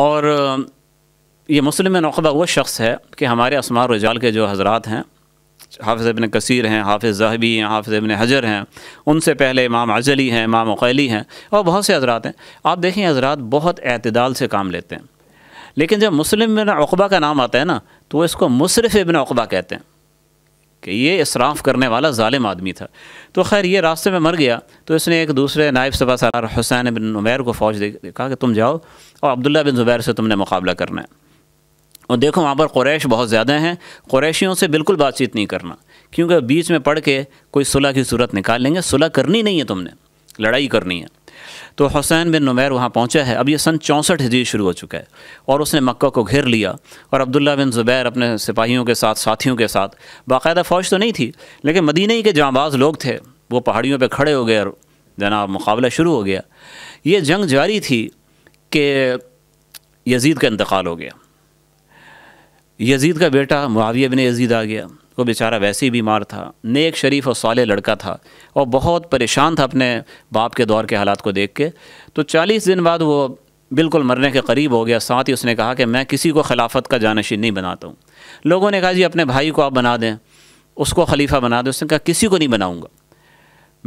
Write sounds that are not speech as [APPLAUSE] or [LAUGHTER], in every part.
और ये मुस्लिम नौकबा वह शख्स है कि हमारे असमार रजाल के जो हजरा हैं हाफ़ अबिन कसीर हैं हाफ़ जहबी हैं हाफ़ अबिन हजर हैं उनसे पहले इमाम अजली हैं इमाम अकैली हैं और बहुत से हजरात हैं आप देखें हजरात बहुत अतदाल से काम लेते हैं लेकिन जब मुस्लिम बिन अकबा का नाम आता है ना तो इसको मुशरफ इबन अकबा कहते हैं कि ये इसराफ करने वाला ालिम आदमी था तो खैर ये रास्ते में मर गया तो इसने एक दूसरे नायब सपा सलार हुसैन बिन उमैर को फ़ौज दे कहा कि तुम जाओ और अब्दुल्ला बिन ज़ुबैर से तुमने मुकाबला करना है और देखो वहाँ पर क्रैश बहुत ज़्यादा हैं क्रैशियों से बिल्कुल बातचीत नहीं करना क्योंकि बीच में पढ़ के कोई सुलह की सूरत निकाल लेंगे सुलह करनी नहीं है तुमने लड़ाई करनी है तो हुसैन बिन नुमैर वहाँ पहुँचा है अब ये सन चौंसठ हिजरी शुरू हो चुका है और उसने मक्का को घेर लिया और अब्दुल्ला बिन ज़ुबैर अपने सिपाहियों के साथ साथियों के साथ बाकायदा फ़ौज तो नहीं थी लेकिन मदीने ही के जाँबाज लोग थे वो पहाड़ियों पर खड़े हो गए और जनाब मुकाबला शुरू हो गया ये जंग जारी थी कि यजीद का इंतकाल हो गया यजीद का बेटा मुआविया बिन यजीद आ गया वो बेचारा वैसे ही बीमार था नेक शरीफ और साले लड़का था और बहुत परेशान था अपने बाप के दौर के हालात को देख के तो चालीस दिन बाद वो बिल्कुल मरने के करीब हो गया साथ ही उसने कहा कि मैं किसी को खिलाफत का जानशीन नहीं बनाता हूँ लोगों ने कहा जी अपने भाई को आप बना दें उसको खलीफा बना दें उसने कहा किसी को नहीं बनाऊँगा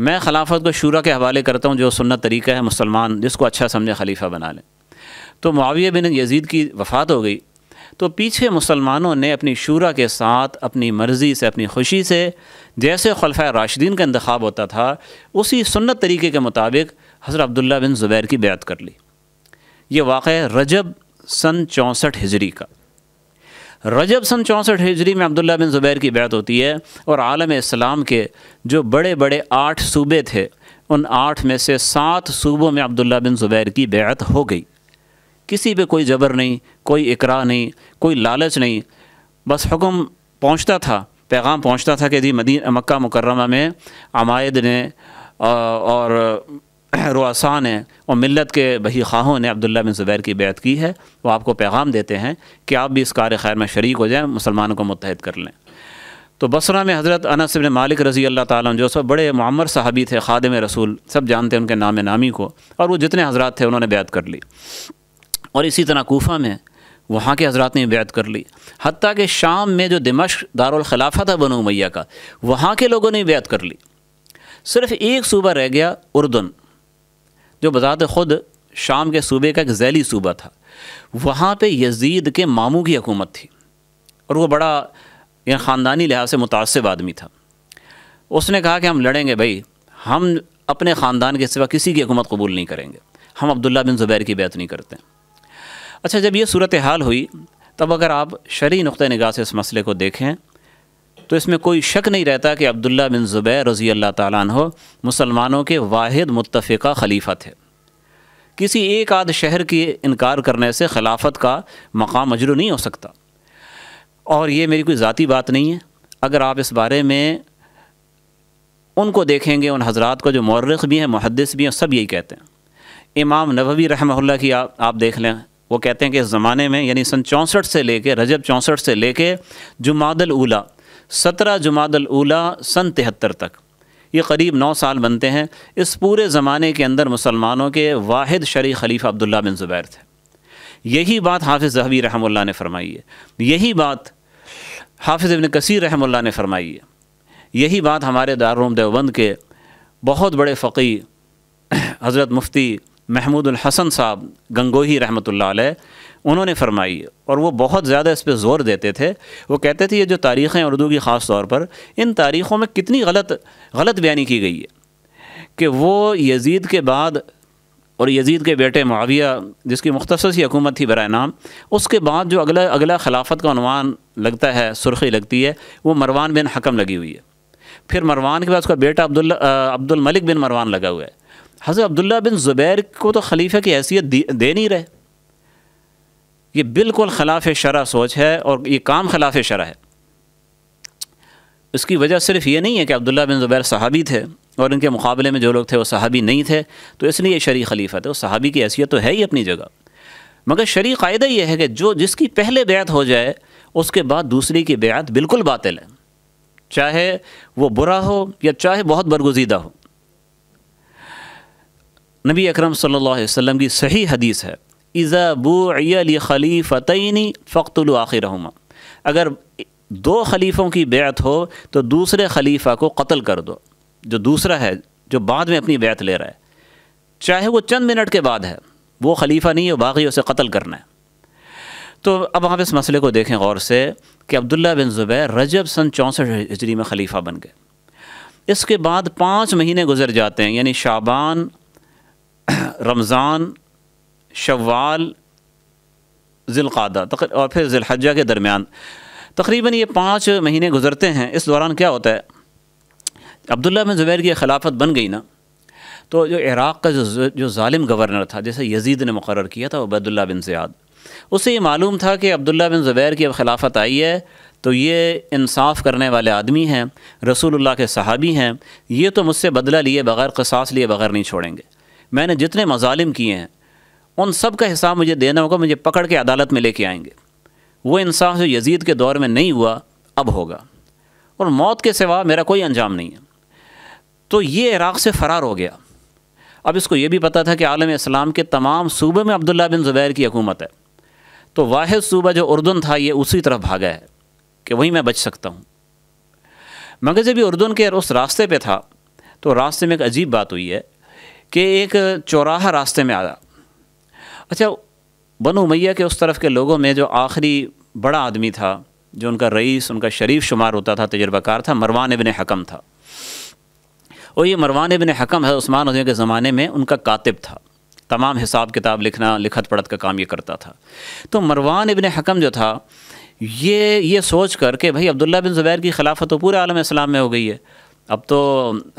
मैं खिलाफत को शूरा के हवाले करता हूँ जो सुनना तरीका है मुसलमान जिसको अच्छा समझे खलीफा बना लें तो माविया बिन यजीद की वफ़ात हो गई तो पीछे मुसलमानों ने अपनी शूरा के साथ अपनी मर्ज़ी से अपनी खुशी से जैसे खलफ़ राशिदीन का इंतखब होता था उसी सुन्नत तरीके के मुताबिक हज़रत अब्दुल्ला बिन ज़ुबैर की बैत कर ली ये वाक़ रजब सन चौंसठ हिजरी का रजब सन चौंसठ हिजरी में अब्दुल्ला बिन ज़ुबैर की बैत होती है और आलम इस्लाम के जो बड़े बड़े आठ सूबे थे उन आठ में से सात सूबों में अब्दुल्ला बिन ज़ुबैर की बैत हो गई किसी पे कोई जबर नहीं कोई इकरा नहीं कोई लालच नहीं बस हुक्म पहुंचता था पैगाम पहुंचता था कि यदि मदी मक्का मुकरमा में अमायद ने और [CLEARS THROAT] रोसा ने और मिलत के बही खाहों ने अब्दुल्ला बिन ज़ुबैर की बैत की है वो आपको पैगाम देते हैं कि आप भी इस कार खैर में शरीक हो जाएं मुसलमानों को मुतहद कर लें तो बसरा में हज़रत अनस बिन मालिक रज़ी अल्लाह ताला जो सब बड़े मामर साहबी थे खादम रसूल सब जानते हैं उनके नाम नामी को और वो जितने हज़रा थे उन्होंने बैत कर ली और इसी तरह कोफ़ा में वहाँ के हजरत ने बैत कर ली हती कि शाम में जो दिमश दारखिलाफा था बनो मैया का वहाँ के लोगों ने बैत कर ली सिर्फ एक सूबा रह गया उर्दन जो बजात ख़ुद शाम के सूबे का एक जैली सूबा था वहाँ पर यजीद के मामू की हकूमत थी और वो बड़ा यानी ख़ानदानी लिहाज से मुतासब आदमी था उसने कहा कि हम लड़ेंगे भाई हम अपने ख़ानदान के सिवा किसी की हकूमत कबूल नहीं करेंगे हम अब्दुल्ला बिन ज़ुबैर की बैत नहीं करते हैं अच्छा जब ये सूरत हाल हुई तब अगर आप शरी नुक़ नगाह से इस मसले को देखें तो इसमें कोई शक नहीं रहता कि अब्दुल्ला बिन ज़ुबैर रज़ी अल्लाह हो मुसलमानों के वाद मुतफ़ा खलीफा थे किसी एक आध शहर के इनकार करने से खिलाफत का मकाम मजरू नहीं हो सकता और ये मेरी कोई ज़ाती बात नहीं है अगर आप इस बारे में उनको देखेंगे उन हज़रा को जो मौरख भी हैं मुहदस भी हैं सब यही कहते हैं इमाम नबवी रहमल की आप, आप देख लें वो कहते हैं कि इस ज़माने में यानी सन चौंसठ से लेके रजब चौंसठ से लेके जुमादल उला सत्रह जुमादल उला सन तिहत्तर तक ये करीब नौ साल बनते हैं इस पूरे ज़माने के अंदर मुसलमानों के वाहिद शरी खलीफा अब्दुल्ला बिन ज़ुबैर थे यही बात हाफिज़ जहबी रहमुल्ला ने फरमाई है यही बात हाफिज़ इबन कसीर रहमुल्ला ने फरमाई है यही बात हमारे दारूम देवबंद के बहुत बड़े फ़कीर हज़रत मुफ्ती महमूद हसन साहब गंगोही रहमत उन्होंने फरमाई और वो बहुत ज़्यादा इस पर ज़ोर देते थे वो कहते थे ये जो तारीख़ें उर्दू की ख़ास तौर पर इन तारीख़ों में कितनी गलत गलत बयानी की गई है कि वो यजीद के बाद और यजीद के बेटे माविया जिसकी मुख्तस सी हकूमत थी बर नाम उसके बाद जो अगला अगला खिलाफत का अनुमान लगता है सुर्खी लगती है वो मरवान बिन हकम लगी हुई है फिर मरवान के बाद उसका बेटा अब्दुल अब्दुल बिन मरवान लगा हुआ है हज़रत अब्दुल्ला बिन ज़ुबैर को तो खलीफे की हैसियत दे नहीं रहे ये बिल्कुल खिलाफ शरा सोच है और ये काम खिलाफ शरा है इसकी वजह सिर्फ ये नहीं है कि अब्दुल्ला बिन ज़ुबैर सहाबी थे और इनके मुकाबले में जो लोग थे वो सहाबी नहीं थे तो इसलिए ये शरी खलीफा थे वो सहाबी की हैसियत तो है ही अपनी जगह मगर शरी कायदा ये है कि जो जिसकी पहले बैत हो जाए उसके बाद दूसरी की बैत बिल्कुल बातिल है चाहे वो बुरा हो या चाहे बहुत बरगुजीदा हो नबी अकरम सल्लल्लाहु अलैहि वसल्लम की सही हदीस है इज़ा खलीफ़ खलीफ़तनी फ़ख्तुल आखिर अगर दो खलीफ़ों की बैत हो तो दूसरे खलीफ़ा को कत्ल कर दो जो दूसरा है जो बाद में अपनी बैत ले रहा है चाहे वो चंद मिनट के बाद है वो खलीफा नहीं है बाकी उसे कत्ल करना है तो अब आप इस मसले को देखें गौर से कि अब्दुल्ला बिन ज़ुबैर रजब सन चौंसठ हिजरी में खलीफा बन गए इसके बाद पाँच महीने गुजर जाते हैं यानी शाबान रमज़ान शवाल ज़िलक़ादा और फिर ज़िलहजा के दरमियान तकरीबन ये पाँच महीने गुजरते हैं इस दौरान क्या होता है अब्दुल्ला बिन ज़ुबैर की खिलाफत बन गई ना तो जो इराक़ का जो जो ालिम गवर्नर था जैसे यजीद ने मुकर किया था उबैदुल्ला बिन जयाद उसे ये मालूम था कि अब्दुल्ला बिन ज़ुबैर की अब खिलाफत आई है तो ये इंसाफ करने वाले आदमी हैं रसूल्ला के सहाबी हैं ये तो मुझसे बदला लिए बगैर कसास लिए बगैर नहीं छोड़ेंगे मैंने जितने मजालिम किए हैं उन सब का हिसाब मुझे देना होगा मुझे पकड़ के अदालत में लेके आएंगे वो इंसाफ जो यजीद के दौर में नहीं हुआ अब होगा और मौत के सिवा मेरा कोई अंजाम नहीं है तो ये इराक़ से फ़रार हो गया अब इसको ये भी पता था कि आलम इस्लाम के तमाम सूबे में अब्दुल्ला बिन ज़ुबैर की हकूमत है तो वाद सूबा जो उर्दन था ये उसी तरफ भागा है कि वहीं मैं बच सकता हूँ मगर जब भी उर्दन के उस रास्ते पर था तो रास्ते में एक अजीब बात हुई है कि एक चौराहा रास्ते में आया अच्छा बन मैया के उस तरफ के लोगों में जो आखिरी बड़ा आदमी था जो उनका रईस उनका शरीफ शुमार होता था तजर्बाकार था मरवान इबन हकम था और ये मरवान इबन हकम है उस्मान उदय के ज़माने में उनका कातिब था तमाम हिसाब किताब लिखना लिखत पढ़त का काम ये करता था तो मरवान इबन हकम जो था ये ये सोच कर के भाई अब्दुल्ला बिन ज़ुबैर की खिलाफत तो पूरे आलम इस्लाम में हो गई है अब तो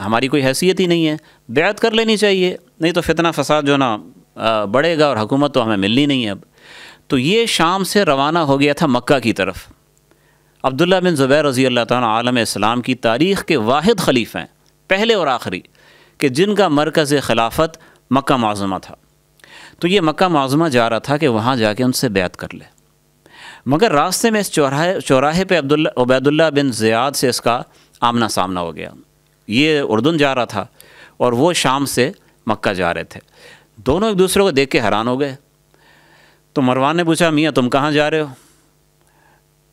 हमारी कोई हैसियत ही नहीं है बेत कर लेनी चाहिए नहीं तो फितना फसाद जो ना बढ़ेगा और हुकूमत तो हमें मिलनी नहीं है अब तो ये शाम से रवाना हो गया था मक्का की तरफ अब्दुल्ला बिन ज़ुबैर रज़ी अल्लाह तआलम इस्लाम की तारीख़ के वाद खलीफ हैं पहले और आखिरी कि जिनका मरकज़ खिलाफत मक्का माजमा था तो ये मक्का माजमा जा रहा था कि वहाँ जाके उनसे बैत कर ले मगर रास्ते में इस चौराहे चौराहे पर अब्दुल्ला बिन ज़ियाद से इसका आमना सामना हो गया ये उर्दन जा रहा था और वो शाम से मक्का जा रहे थे दोनों एक दूसरे को देख के हैरान हो गए तो मरवान ने पूछा मियाँ तुम कहाँ जा रहे हो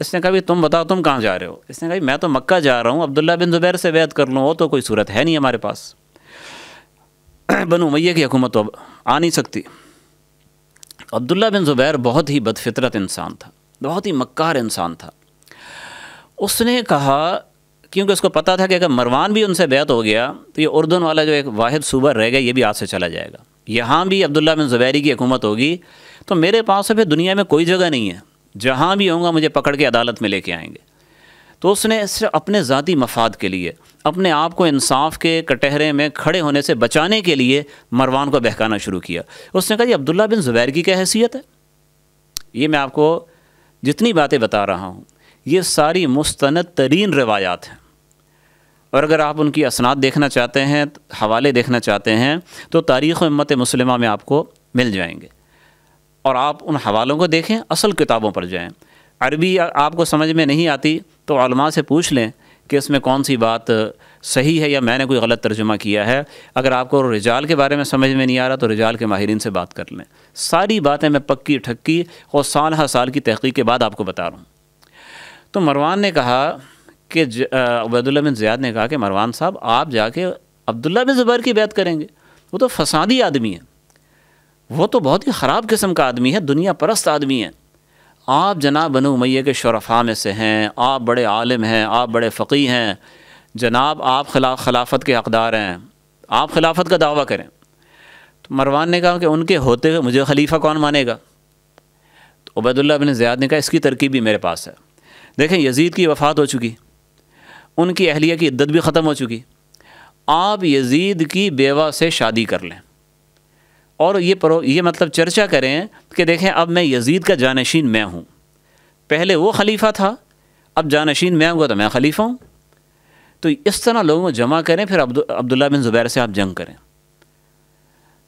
इसने कहा तुम बताओ तुम कहाँ जा रहे हो इसने कहा मैं तो मक्का जा रहा हूँ अब्दुल्ला बिन ज़ुबैर से वैद कर लूँ वो तो कोई सूरत है नहीं हमारे पास [CLEARS THROAT] बनू मैया की हुकूमत तो अब आ नहीं सकती अब्दुल्ला बिन ज़ुबैर बहुत ही बदफितरत इंसान था बहुत ही मक्कार इंसान था उसने कहा क्योंकि उसको पता था कि अगर मरवान भी उनसे बैत हो गया तो ये उर्दन वाला जो एक वाद सूबा रह गया ये भी आज से चला जाएगा यहाँ भी अब्दुल्ला बिन ज़ुबैरी की हुकूमत होगी तो मेरे पास से फिर दुनिया में कोई जगह नहीं है जहाँ भी होगा मुझे पकड़ के अदालत में लेके आएंगे तो उसने सिर्फ अपने ज़ाती मफाद के लिए अपने आप को इंसाफ के कटहरे में खड़े होने से बचाने के लिए मरवान को बहकाना शुरू किया उसने कहा अब्दुल्ला बिन ज़ुबैर की क्या हैसियत है ये मैं आपको जितनी बातें बता रहा हूँ ये सारी मुस्तंद तरीन रवायात हैं और अगर आप उनकी असनाद देखना चाहते हैं हवाले देखना चाहते हैं तो तारीख़ उम्मत मुसलिमा में आपको मिल जाएंगे और आप उन हवालों को देखें असल किताबों पर जाएं अरबी आपको समझ में नहीं आती तो से पूछ लें कि इसमें कौन सी बात सही है या मैंने कोई गलत तर्जुमा किया है अगर आपको रिजाल के बारे में समझ में नहीं आ रहा तो रिजाल के माहरीन से बात कर लें सारी बातें मैं पक्की ठक्की और साल हर साल की तहकीक के बाद आपको बता रहा हूँ तो मरवान ने कहा कि अबैदुल्ला बिन ज़ियाद ने कहा कि मरवान साहब आप जाके अब्दुल्ला बिन ज़ुबैर की बैत करेंगे वो तो फसादी आदमी है वो तो बहुत ही ख़राब किस्म का आदमी है दुनिया परस्त आदमी है आप जनाब बनो उमैया के शरफा में से हैं आप बड़े आलिम हैं आप बड़े फ़कीह हैं जनाब आप खिला खिलाफत के हकदार हैं आप खिलाफत का दावा करें तो मरवान ने कहा कि उनके होते हुए मुझे खलीफा कौन मानेगा तो उबैदुल्ला बिन ज़ियाद ने कहा इसकी तरकीब भी मेरे पास है देखें यजीद की वफ़ात हो चुकी उनकी अहलिया की इद्दत भी ख़त्म हो चुकी आप यजीद की बेवा से शादी कर लें और ये परो ये मतलब चर्चा करें कि देखें अब मैं यजीद का जानशीन मैं हूँ पहले वो खलीफा था अब जानशीन मैं हुआ तो मैं खलीफा हूँ तो इस तरह लोगों को जमा करें फिर अब्दुल्ला बिन ज़ुबैर से आप जंग करें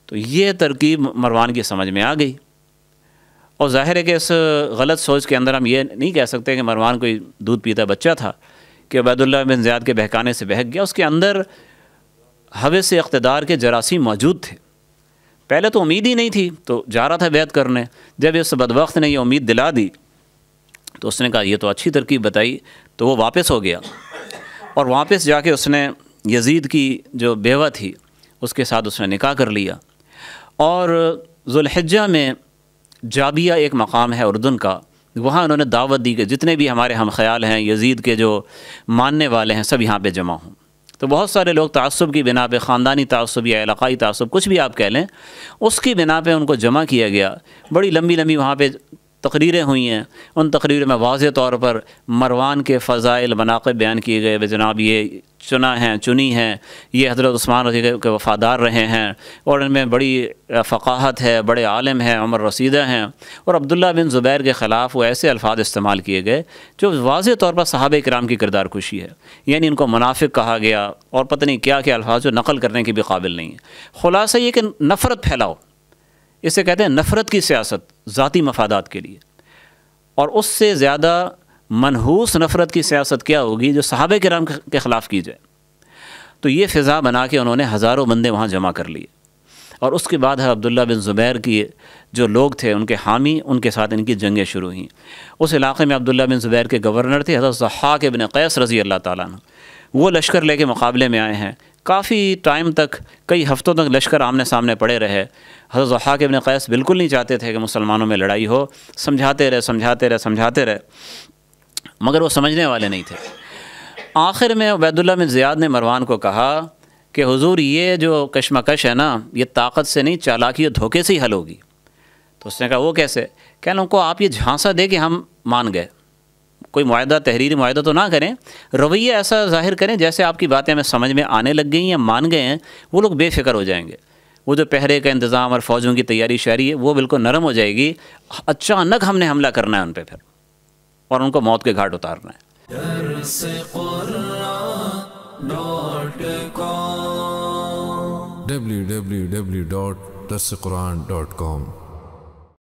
तो ये तरकीब मरवान की समझ में आ गई और जाहिर है कि इस गलत सोच के अंदर हम ये नहीं कह सकते कि मरवान कोई दूध पीता बच्चा था कि अबैदुल्ला बिन ज़्याद के बहकाने से बहक गया उसके अंदर हवे से अकतदार के जरासीम मौजूद थे पहले तो उम्मीद ही नहीं थी तो जा रहा था बैत करने जब इस बदवक्त ने यह उम्मीद दिला दी तो उसने कहा यह तो अच्छी तरकीब बताई तो वो वापस हो गया और वापस जाके उसने यजीद की जो बेवा थी उसके साथ उसने निकाह कर लिया और जुल्हजा में जाबिया एक मकाम है उर्दन का वहाँ उन्होंने दावत दी कि जितने भी हमारे हम ख्याल हैं यजीद के जो मानने वाले हैं सब यहाँ पर जमा हों तो बहुत सारे लोग तसब की बिना पे ख़ानदानी तसब या इलाकई तसब कुछ भी आप कह लें उसकी बिना पे उनको जमा किया गया बड़ी लंबी लंबी वहाँ पर तकरीरें हुई हैं उन तकरीरों में वाज तौर पर मरवान के फ़ाइल मनाक़ बयान किए गए जनाब ये चुना है चुनी है ये हज़रत उस्मान रजी के वफ़ादार रहे हैं और इनमें बड़ी फ़काहत है बड़े आलम हैं उमर रसीदा हैं और अब्दुल्ला बिन ज़ुबैर के ख़िलाफ़ वो ऐसे अल्फाज इस्तेमाल किए गए जो वाज तौर पर साहब कराम की किरदार खुशी है यानी इनको मुनाफिक कहा गया और पता नहीं क्या क्या अल्फाज जो नकल करने के भी काबिल नहीं है खुलासा ये कि नफ़रत फैलाओ इसे कहते हैं नफ़रत की सियासत ज़ाती मफादात के लिए और उससे ज़्यादा मनहूस नफ़रत की सियासत क्या होगी जो के कराम के ख़िलाफ़ की जाए तो ये फ़िज़ा बना के उन्होंने हज़ारों बंदे वहाँ जमा कर लिए और उसके बाद है अब्दुल्ला बिन ज़ुबैर की जो लोग थे उनके हामी उनके साथ इनकी जंगें शुरू हुई उस इलाके में अब्दुल्ला बिन ज़ुबैर के गवर्नर थे हज़रत जहाक बिन कैस रज़ी अल्लाह ताली वो लश्कर लेके मुकाबले में आए हैं काफ़ी टाइम तक कई हफ़्तों तक लश्कर आमने सामने पड़े रहे हज़रत जहाक इबन कैस बिल्कुल नहीं चाहते थे कि मुसलमानों में लड़ाई हो समझाते रहे समझाते रहे समझाते रहे मगर वो समझने वाले नहीं थे आखिर में उबैदुल्ला बिन ज़ियाद ने मरवान को कहा कि हुजूर ये जो कशमकश है ना ये ताकत से नहीं चालाकी और धोखे से ही हल होगी तो उसने कहा वो कैसे कह लो उनको आप ये झांसा दे कि हम मान गए कोई माहा तहरीरी माहा तो ना करें रवैया ऐसा जाहिर करें जैसे आपकी बातें हमें समझ में आने लग गई या मान गए हैं वो लोग बेफिक्र हो जाएंगे वो जो पहरे का इंतज़ाम और फ़ौजों की तैयारी शायरी है वो बिल्कुल नरम हो जाएगी अचानक हमने हमला करना है उन पर फिर और उनको मौत के घाट उतारना है www.dasquran.com